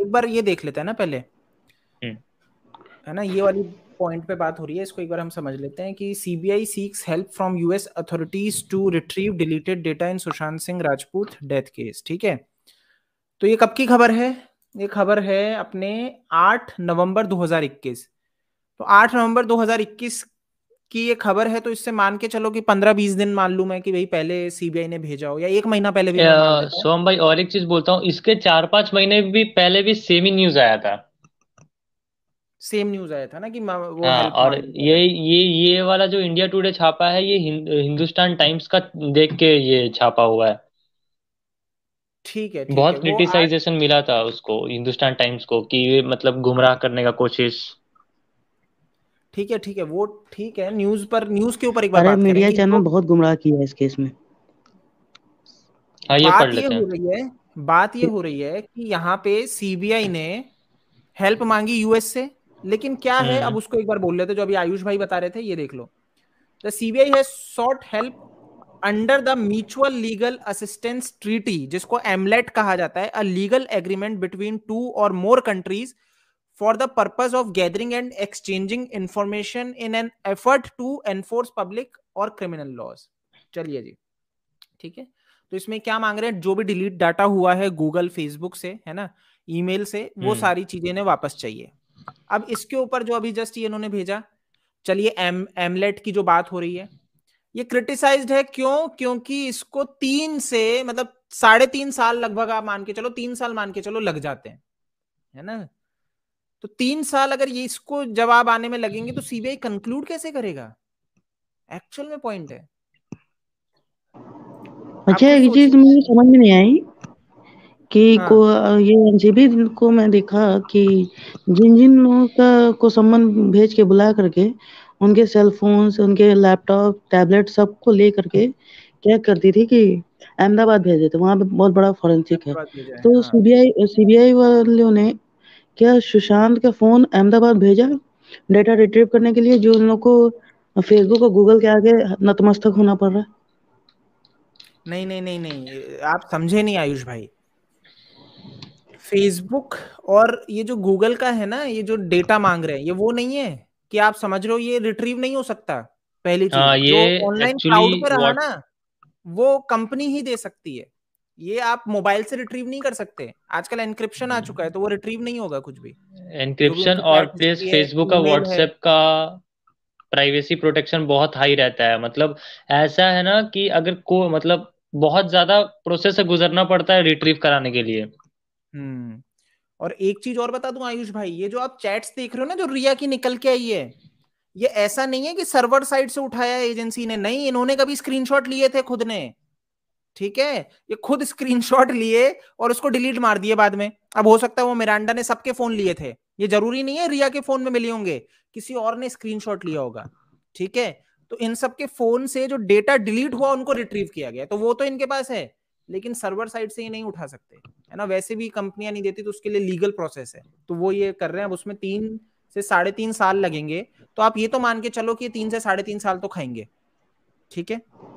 एक बार ये देख लेते हैं ना पहले हम्म। है ना ये वाली पॉइंट पे बात हो रही है इसको एक बार हम समझ लेते हैं कि CBI seeks help from US authorities to retrieve deleted data in Sushant Singh Rajput death case ठीक है तो ये कब की खबर है ये खबर है अपने 8 नवंबर 2021 तो 8 नवंबर 2021 कि ये खबर है तो इससे मान के चलो कि पंद्रह बीस दिन मान लू मैं कि भाई पहले सीबीआई ने भेजा हो या एक महीना पहले भी सोम भाई और एक चीज बोलता हूँ इसके चार पांच महीने भी पहले भी सेम ही न्यूज आया था सेम न्यूज आया था ना कि वो हाँ, और ये ये ये वाला जो इंडिया टुडे छापा है ये हिं, हिंदुस्तान टाइम्स का देख के ये छापा हुआ है ठीक है ठीक बहुत है, क्रिटिसाइजेशन मिला था उसको हिंदुस्तान टाइम्स को कि ये मतलब गुमराह करने का कोशिश ठीक है ठीक है वो ठीक है न्यूज पर न्यूज के ऊपर एक बार मीडिया चैनल बहुत गुमराह किया है इस केस में हाँ, ये बात ये हो रही है बात ये हो रही है कि यहाँ पे सीबीआई ने हेल्प मांगी यूएस से लेकिन क्या है हम्म। अब उसको एक बार बोल लेते जो अभी आयुष भाई बता रहे थे ये देख लो सीबीआई है sought help under the mutual legal assistance treaty जिसको एमलेट कहा जाता है a legal agreement between two or more countries for the purpose of gathering and exchanging information in an effort to enforce public or criminal laws चलिए जी ठीक है तो इसमें क्या मांग रहे हैं जो भी डिलीट डाटा हुआ है गूगल फेसबुक से है ना ईमेल से वो हम्म। सारी चीजें ने वापस चाहिए अब इसके ऊपर जो अभी जस्ट ये इन्होंने भेजा चलिए एम एमलेट की जो बात हो रही है ये क्रिटिसाइज्ड है क्यों क्योंकि इसको तीन से मतलब साढ़े तीन साल लगभग आप मान के चलो तीन साल मान के चलो लग जाते हैं है ना तो तीन साल अगर ये इसको जवाब आने में लगेंगे तो सीबीआई कंक्लूड कैसे करेगा एक्चुअल में पॉइंट है अच्छा एक चीज मुझे समझ में नहीं आई कि हाँ. को ये एनसीबी को मैं देखा कि जिन जिन लोगों का को सम्मान भेज के बुला करके उनके सेल फोन उनके लैपटॉप टैबलेट सब को ले करके क्या करती थी कि अहमदाबाद भेज देते वहां पे बहुत बड़ा फॉरेंसिक है तो हाँ। सीबीआई सीबीआई वालों ने क्या सुशांत का फोन अहमदाबाद भेजा डेटा रिट्रीव करने के लिए जो उन लोग को फेसबुक और गूगल के आगे नतमस्तक होना पड़ रहा है नहीं नहीं नहीं नहीं आप समझे नहीं आयुष भाई फेसबुक और ये जो गूगल का है ना ये जो डेटा मांग रहे हैं ये वो नहीं है कि आप समझ रहे हो ये रिट्रीव नहीं हो सकता पहली चीज ऑनलाइन क्लाउड पर रहा ना वो कंपनी ही दे सकती है ये आप मोबाइल से रिट्रीव नहीं कर सकते आजकल एनक्रिप्शन आ चुका है तो वो रिट्रीव नहीं होगा कुछ भी एनक्रिप्शन और प्लस फेसबुक का व्हाट्सएप का प्राइवेसी प्रोटेक्शन बहुत हाई रहता है मतलब ऐसा है ना कि अगर को मतलब बहुत ज्यादा प्रोसेस से गुजरना पड़ता है रिट्रीव कराने के लिए हम्म और एक चीज और बता दूं आयुष भाई ये जो आप चैट्स देख रहे हो ना जो रिया की निकल के आई है ये ऐसा नहीं है कि सर्वर साइड से उठाया एजेंसी ने नहीं इन्होंने कभी स्क्रीनशॉट लिए थे खुद ने ठीक है ये खुद स्क्रीनशॉट लिए और उसको डिलीट मार दिए बाद में अब हो सकता है वो मिरांडा ने सबके फोन लिए थे ये जरूरी नहीं है रिया के फोन में मिले होंगे किसी और ने स्क्रीनशॉट लिया होगा ठीक है तो इन सबके फोन से जो डेटा डिलीट हुआ उनको रिट्रीव किया गया तो वो तो इनके पास है लेकिन सर्वर साइड से ये नहीं उठा सकते है ना वैसे भी कंपनियां नहीं देती तो उसके लिए लीगल प्रोसेस है तो वो ये कर रहे हैं अब उसमें तीन से साढ़े तीन साल लगेंगे तो आप ये तो मान के चलो कि तीन से साढ़े तीन साल तो खाएंगे ठीक है